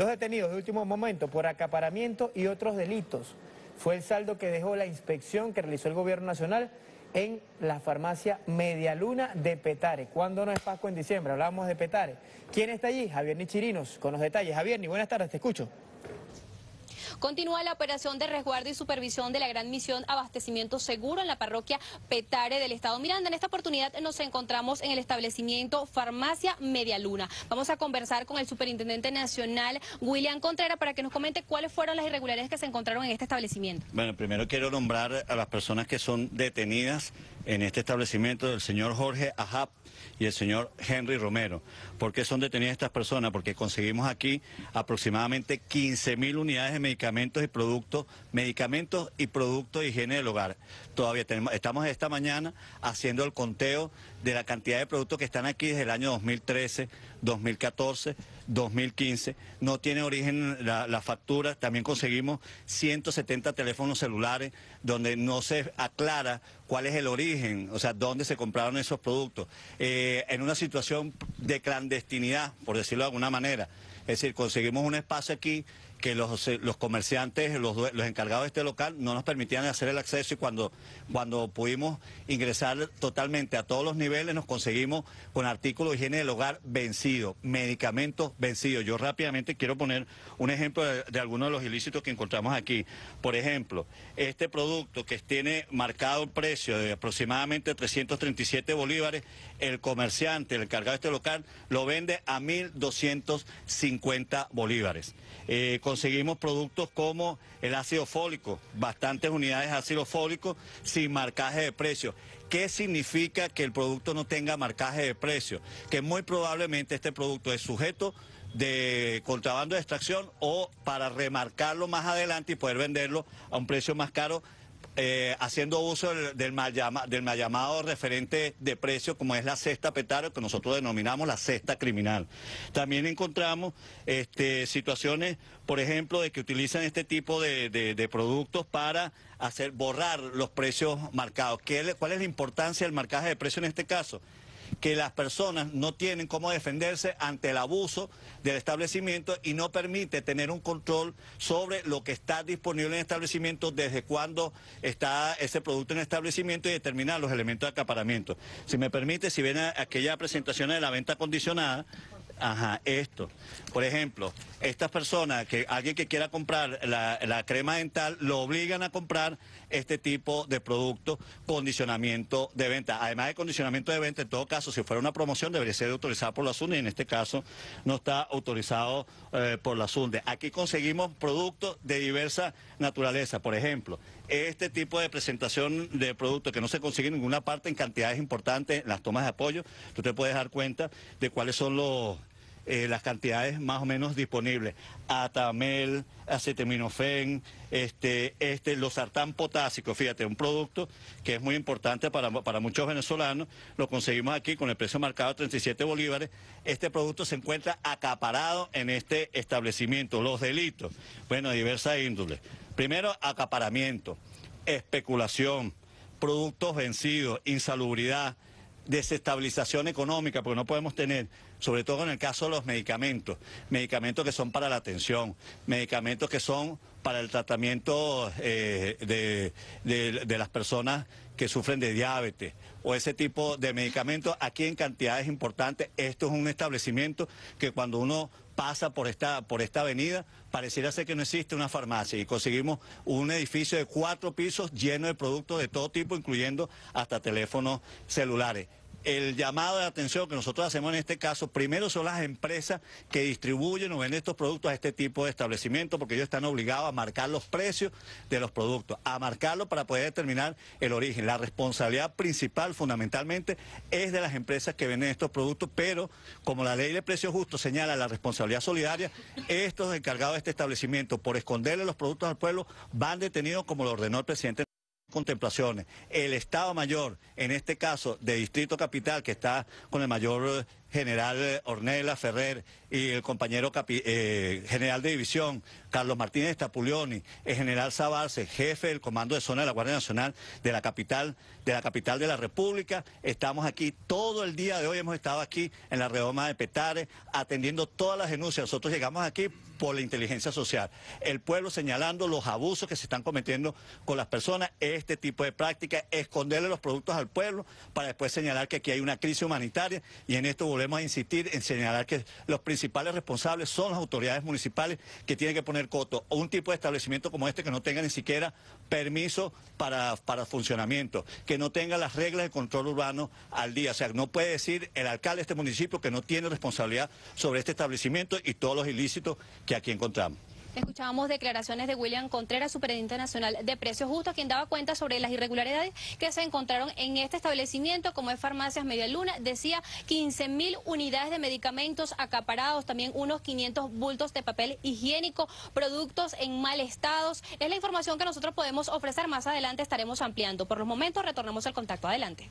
Dos detenidos de último momento por acaparamiento y otros delitos. Fue el saldo que dejó la inspección que realizó el gobierno nacional en la farmacia Medialuna de Petare. ¿Cuándo no es Pascua en diciembre? Hablábamos de Petare. ¿Quién está allí? Javier Nichirinos, con los detalles. Javier, ni buenas tardes, te escucho. Continúa la operación de resguardo y supervisión de la gran misión Abastecimiento Seguro en la parroquia Petare del Estado Miranda. En esta oportunidad nos encontramos en el establecimiento Farmacia Media Luna. Vamos a conversar con el superintendente nacional William Contreras para que nos comente cuáles fueron las irregularidades que se encontraron en este establecimiento. Bueno, primero quiero nombrar a las personas que son detenidas en este establecimiento del señor Jorge Ajab y el señor Henry Romero. ¿Por qué son detenidas estas personas? Porque conseguimos aquí aproximadamente 15 mil unidades de medicamentos y productos, medicamentos y productos de higiene del hogar. Todavía tenemos, estamos esta mañana haciendo el conteo de la cantidad de productos que están aquí desde el año 2013, 2014, 2015. No tiene origen la, la factura. También conseguimos 170 teléfonos celulares donde no se aclara cuál es el origen, o sea, dónde se compraron esos productos, eh, en una situación de clandestinidad, por decirlo de alguna manera. Es decir, conseguimos un espacio aquí que los, eh, los comerciantes, los, encargados de este local no nos permitían hacer el acceso y cuando, cuando pudimos ingresar totalmente a todos los niveles nos conseguimos con artículos de higiene del hogar vencido, medicamentos vencidos. Yo rápidamente quiero poner un ejemplo de, algunos de los ilícitos que encontramos aquí. Por ejemplo, este producto que tiene marcado el precio de aproximadamente 337 bolívares, el comerciante, el encargado de este local, lo vende a 1.250 bolívares. Eh, conseguimos productos como el ácido fólico, bastantes unidades de ácido fólico sin marcaje de precio. ¿Qué significa que el producto no tenga marcaje de precio? Que muy probablemente este producto es sujeto de contrabando de extracción o para remarcarlo más adelante y poder venderlo a un precio más caro eh, haciendo uso del, mal llamado referente de precio, como es la cesta petario, que nosotros denominamos la cesta criminal. También encontramos este, situaciones, por ejemplo, de que utilizan este tipo de, productos para hacer borrar los precios marcados. ¿Cuál es la importancia del marcaje de precio en este caso? que las personas no tienen cómo defenderse ante el abuso del establecimiento y no permite tener un control sobre lo que está disponible en el establecimiento, desde cuándo está ese producto en el establecimiento y determinar los elementos de acaparamiento. Si me permite, si ven aquella presentación de la venta condicionada, ajá, esto, por ejemplo, estas personas, que alguien que quiera comprar la, crema dental, lo obligan a comprar este tipo de producto, condicionamiento de venta. Además de condicionamiento de venta, en todo caso, si fuera una promoción, debería ser autorizado por la SUNDE y en este caso no está autorizado eh, por la SUNDE. Aquí conseguimos productos de diversa naturaleza. Por ejemplo, este tipo de presentación de productos que no se consigue en ninguna parte en cantidades importantes, las tomas de apoyo, tú te puedes dar cuenta de cuáles son los eh, las cantidades más o menos disponibles. Atamel, acetaminofén, este, este, los sartán potásicos... fíjate, un producto que es muy importante para, muchos venezolanos, lo conseguimos aquí con el precio marcado 37 bolívares. Este producto se encuentra acaparado en este establecimiento. Los delitos, bueno, diversas diversa Primero, acaparamiento, especulación, productos vencidos, insalubridad desestabilización económica, porque no podemos tener, sobre todo en el caso de los medicamentos, medicamentos que son para la atención, medicamentos que son para el tratamiento eh, de, de, las personas que sufren de diabetes o ese tipo de medicamentos, aquí en cantidades importantes, esto es un establecimiento que cuando uno pasa por esta, por esta avenida, pareciera ser que no existe una farmacia y conseguimos un edificio de cuatro pisos lleno de productos de todo tipo, incluyendo hasta teléfonos celulares el llamado de atención que nosotros hacemos en este caso, primero son las empresas que distribuyen o venden estos productos a este tipo de establecimientos, porque ellos están obligados a marcar los precios de los productos, a marcarlos para poder determinar el origen. La responsabilidad principal, fundamentalmente, es de las empresas que venden estos productos, pero como la ley de precios justos señala la responsabilidad solidaria, estos encargados de este establecimiento, por esconderle los productos al pueblo, van detenidos como lo ordenó el presidente contemplaciones. El Estado Mayor, en este caso de Distrito Capital, que está con el mayor eh, general eh, Ornella Ferrer y el compañero eh, general de división Carlos Martínez Tapulioni, el general sabarse jefe del comando de zona de la Guardia Nacional de la capital de la capital de la República. Estamos aquí todo el día de hoy hemos estado aquí en la redoma de Petare atendiendo todas las denuncias. Nosotros llegamos aquí por la inteligencia social. El pueblo señalando los abusos que se están cometiendo con las personas, este tipo de prácticas, esconderle los productos al pueblo para después señalar que aquí hay una crisis humanitaria y en esto Debemos insistir en señalar que los principales responsables son las autoridades municipales que tienen que poner coto a un tipo de establecimiento como este que no tenga ni siquiera permiso para, para funcionamiento, que no tenga las reglas de control urbano al día. O sea, no puede decir el alcalde de este municipio que no tiene responsabilidad sobre este establecimiento y todos los ilícitos que aquí encontramos. Escuchábamos declaraciones de William Contreras, superintendente nacional de precios justos, quien daba cuenta sobre las irregularidades que se encontraron en este establecimiento, como es Farmacias Media Luna. Decía 15 mil unidades de medicamentos acaparados, también unos 500 bultos de papel higiénico, productos en mal estado. Es la información que nosotros podemos ofrecer. Más adelante estaremos ampliando. Por los momentos retornamos al contacto. Adelante.